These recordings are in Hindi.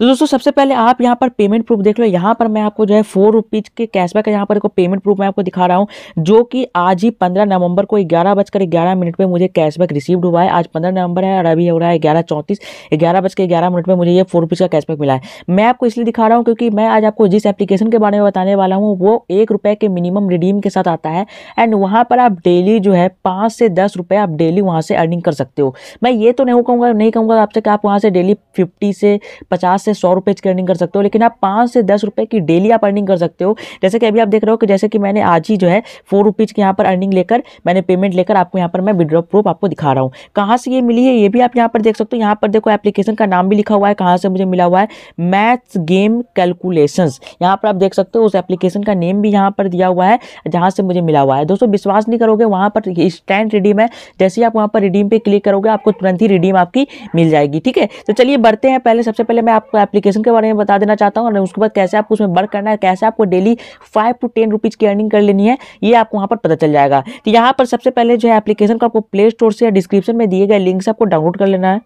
तो दोस्तों सबसे पहले आप यहाँ पर पेमेंट प्रूफ देख लो यहाँ पर मैं आपको जो है फोर रुपीज़ के कैशबैक यहाँ पर पेमेंट प्रूफ मैं आपको दिखा रहा हूँ जो कि आज ही पंद्रह नवंबर को ग्यारह बजकर ग्यारह मिनट में मुझे कैशबैक रिसीव्ड हुआ है आज पंद्रह नवंबर है और अभी हो रहा है ग्यारह चौंतीस ग्यारह बजकर ग्यारह मिनट में मुझे ये फोर रुपीज़ का कैशबैक मिला है मैं आपको इसलिए दिखा रहा हूँ क्योंकि मैं आज आपको जिस एप्लीकेशन के बारे में बताने वाला हूँ वो एक रुपये के मिनिमम रिडीम के साथ आता है एंड वहाँ पर आप डेली जो है पाँच से दस रुपये आप डेली वहाँ से अर्निंग कर सकते हो मैं ये तो नहीं कहूँगा नहीं कहूँगा आपसे कि आप वहाँ से डेली फिफ्टी से पचास से सौ रुपये की अर्निंग कर सकते हो लेकिन आप पाँच से दस रुपये की डेली आप अर्निंग कर सकते हो जैसे कि अभी आप देख रहे हो कि जैसे कि मैंने आज ही जो है फोर रुपीज़ की यहाँ पर अर्निंग लेकर मैंने पेमेंट लेकर आपको यहाँ पर मैं विड्रॉ प्रूफ आपको दिखा रहा हूँ कहाँ से ये मिली है ये भी आप यहाँ पर देख सकते हो यहाँ पर देखो एप्लीकेशन का नाम भी लिखा हुआ है कहाँ से मुझे मिला हुआ है मैथ्स गेम कैलकुलेशंस यहाँ पर आप देख सकते हो उस एप्लीकेशन का नेम भी यहाँ पर दिया हुआ है जहाँ से मुझे मिला हुआ है दोस्तों विश्वास नहीं करोगे वहाँ पर स्टैंड रिडीम है जैसे ही आप वहाँ पर रिडीम पे क्लिक करोगे आपको तुरंत ही रिडीम आपकी मिल जाएगी ठीक है तो चलिए बढ़ते हैं पहले सबसे पहले मैं आपको एप्लीकेशन के बारे में बता देना चाहता हूँ और उसके बाद कैसे आपको उसमें वर्क करना है कैसे आपको daily five to ten rupees की अर्निंग कर लेनी है ये आपको वहाँ पर पता चल जाएगा तो यहाँ पर सबसे पहले जो है एप्लीकेशन को आपको प्ले स्टोर से या डिस्क्रिप्शन में दिए गए लिंक से आपको डाउनलोड कर लेना है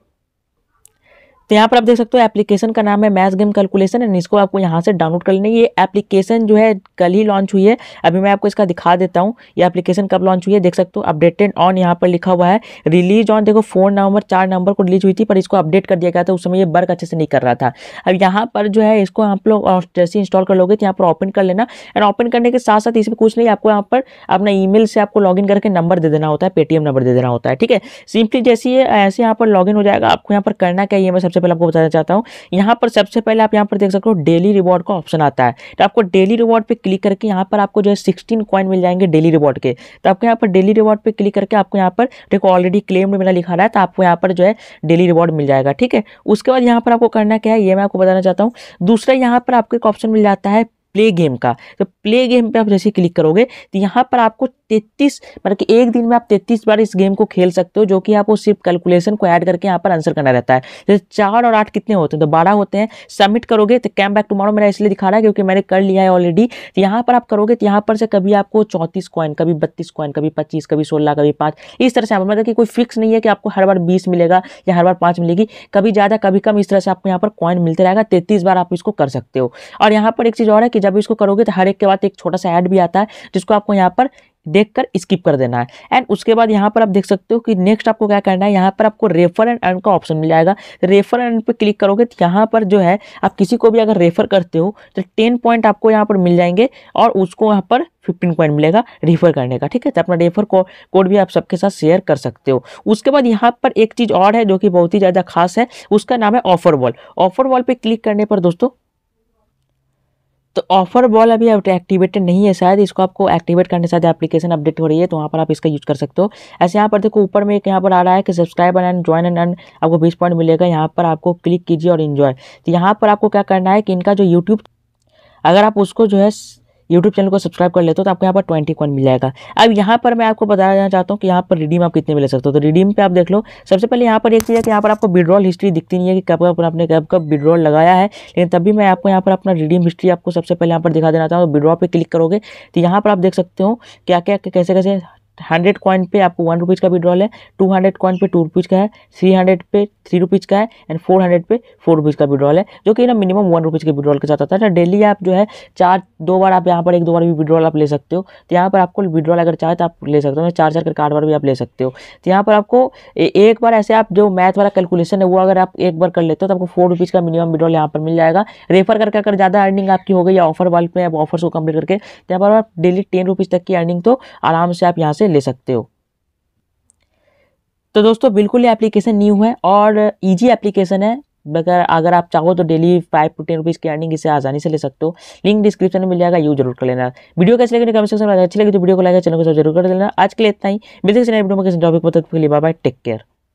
तो यहाँ पर आप देख सकते हो एप्लीकेशन का नाम है मैथ गेम कैलकुलेशन एंड इसको आपको यहाँ से डाउनलोड कर लेना ये एप्लीकेशन जो है कल ही लॉन्च हुई है अभी मैं आपको इसका दिखा देता हूँ ये एप्लीकेशन कब लॉन्च हुई है देख सकते हो अपडेटेड ऑन यहाँ पर लिखा हुआ है रिलीज ऑन देखो फोर नवंबर चार नवंबर को रिलीज हुई थी पर इसको अपडेट कर दिया गया था उस समय ये वर्क अच्छे से नहीं कर रहा था अब यहाँ पर जो है इसको आप लोग जैसे इंस्टॉल कर लोगे तो यहाँ पर ओपन कर लेना एंड ओपन करने के साथ साथ इसमें कुछ नहीं आपको यहाँ पर अपना ई से आपको लॉग करके नंबर दे देना होता है पेटीएम नंबर दे देना होता है ठीक है सिंपली जैसे ऐसे यहाँ पर लॉग हो जाएगा आपको यहाँ पर करना क्या ये मैं सबसे पहले आपको बताना चाहता हूँ यहाँ पर सबसे पहले आप यहाँ पर देख सकते हो डेली रिवॉर्ड का ऑप्शन आता है तो आपको डेली रिवॉर्ड पर क्लिक करके यहाँ पर आपको जो है सिक्सटीन कॉइन मिल जाएंगे डेली रिवॉर्ड के तो आपको यहाँ पर डेली रिवॉर्ड पर क्लिक करके आपको यहाँ पर देखो ऑलरेडी क्लेम्ड मेरा लिखा रहा है तो आपको यहाँ पर जो है डेली रिवॉर्ड मिल जाएगा ठीक है उसके बाद यहाँ पर आपको करना क्या है ये मैं आपको बताना चाहता हूँ दूसरा यहाँ पर आपको एक ऑप्शन मिल जाता है प्ले गेम का तो प्ले गेम पे आप जैसे क्लिक करोगे तो यहाँ पर आपको 33 मतलब कि एक दिन में आप 33 बार इस गेम को खेल सकते हो जो कि आपको सिर्फ कैलकुलेशन को ऐड करके यहाँ पर आंसर करना रहता है जैसे चार और आठ कितने होते हैं तो बारह होते हैं सबमिट करोगे तो कैम बैक टुमारो मेरा इसलिए दिखा रहा है क्योंकि मैंने कर लिया है ऑलरेडी तो यहाँ पर आप करोगे तो यहाँ पर से कभी आपको चौंतीस कॉइन कभी बत्तीस कॉइन कभी पच्चीस कभी सोलह कभी पाँच इस तरह से आप मतलब कि कोई फिक्स नहीं है कि आपको हर बार बीस मिलेगा या हर बार पाँच मिलेगी कभी ज़्यादा कभी कम इस तरह से आपको यहाँ पर कॉइन मिलते रहेगा तैतीस बार आप इसको कर सकते हो और यहाँ पर एक चीज़ और है जब इसको करोगे तो हर एक के बाद एक छोटा सा ऐड भी आता है जिसको आपको यहाँ पर देखकर स्किप कर देना है एंड उसके बाद यहाँ पर आप देख सकते हो कि नेक्स्ट आपको क्या करना है यहाँ पर आपको रेफर एंड अर्न का ऑप्शन मिल जाएगा रेफर एंड पर क्लिक करोगे तो यहाँ पर जो है आप किसी को भी अगर रेफर करते हो तो टेन पॉइंट आपको यहाँ पर मिल जाएंगे और उसको यहाँ पर फिफ्टीन पॉइंट मिलेगा रेफर करने का ठीक है तो अपना रेफर कोड भी आप सबके साथ शेयर कर सकते हो उसके बाद यहाँ पर एक चीज़ और है जो कि बहुत ही ज़्यादा खास है उसका नाम है ऑफर वॉल ऑफर वॉल पर क्लिक करने पर दोस्तों ऑफर बॉल अभी एक्टिवेटेड नहीं है शायद इसको आपको एक्टिवेट करने साथ एप्लीकेशन अपडेट हो रही है तो वहाँ पर आप इसका यूज कर सकते हो ऐसे यहाँ पर देखो ऊपर में एक यहाँ पर आ रहा है कि subscribe and join and and आपको बीस पॉइंट मिलेगा यहाँ पर आपको क्लिक कीजिए और इन्जॉय तो यहाँ पर आपको क्या करना है कि इनका जो यूट्यूब अगर आप उसको जो है यूट्यूब चैनल को सब्सक्राइब कर लेते हो तो आपको यहाँ पर ट्वेंटी कॉइन मिल जाएगा अब यहाँ पर मैं आपको बताना चाहता हूँ कि यहाँ पर रिडीम आप कितने में ले सकते हो तो रिडीम पे आप देख लो सबसे पहले यहाँ पर एक चीज़ है कि यहाँ पर आपको विड्रॉल हिस्ट्री दिखती नहीं है कि कब कब आपने कब कब विड्रॉल लगाया है लेकिन तब भी मैं आपको यहाँ पर अपना रिडीम हिस्ट्री आपको सबसे पहले यहाँ पर दिखा देना हूँ विड्रॉ पर क्लिक करोगे तो यहाँ पर आप देख सकते हो क्या क्या कैसे कैसे हंड्रेड कॉइन पे आपको वन रुपीज़ का विड्रॉल है टू हंड्रेड कॉइन पे टू रुपीज़ का है थ्री हंड्रेड पे थ्री रुपीज़ का है एंड फोर हंड्रेड पे फोर रुपीज़ का विड्रॉल है जो कि ना मिनिमम वन रुपीज़ के विड्रॉल के साथ आता है ना डेली आप जो है चार दो बार आप यहाँ पर एक दो बार भी विड्रॉल आप ले सकते हो तो यहाँ पर आपको विड्रॉल अगर चाहे तो आप ले सकते हो चार चार कार्ड बार भी आप ले सकते हो तो यहाँ पर आपको एक बार ऐसे आप जो मैथ वाला कैलकुलेशन है वो अगर आप एक बार कर लेते हो तो आपको फोर रुपीज़ का मिनिमम विड्रॉल यहाँ पर मिल जाएगा रेफर करके अगर ज़्यादा अर्निंग आपकी हो गई या ऑफर वाल पे आप ऑफर्स को कंप्लीट करके तो यहाँ पर आप डेली टेन रुपीज़ तक की अर्निंग तो आराम से आप यहाँ से से ले सकते हो तो दोस्तों बिल्कुल ये एप्लीकेशन न्यू है और इजी एप्लीकेशन है बगैर अगर आप चाहो तो daily five to ten rupees की अर्निंग इसे आसानी से ले सकते हो लिंक डिस्क्रिप्शन में मिल जाएगा यू जरूर कर लेना वीडियो कैसे लगे कमेंट सेक्शन में अच्छी लगे तो वीडियो को लाइक चैनल को जरूर कर लेना आज के लिए इतना ही मिलते हैं वीडियो में किसी टॉपिक बाय टेक केयर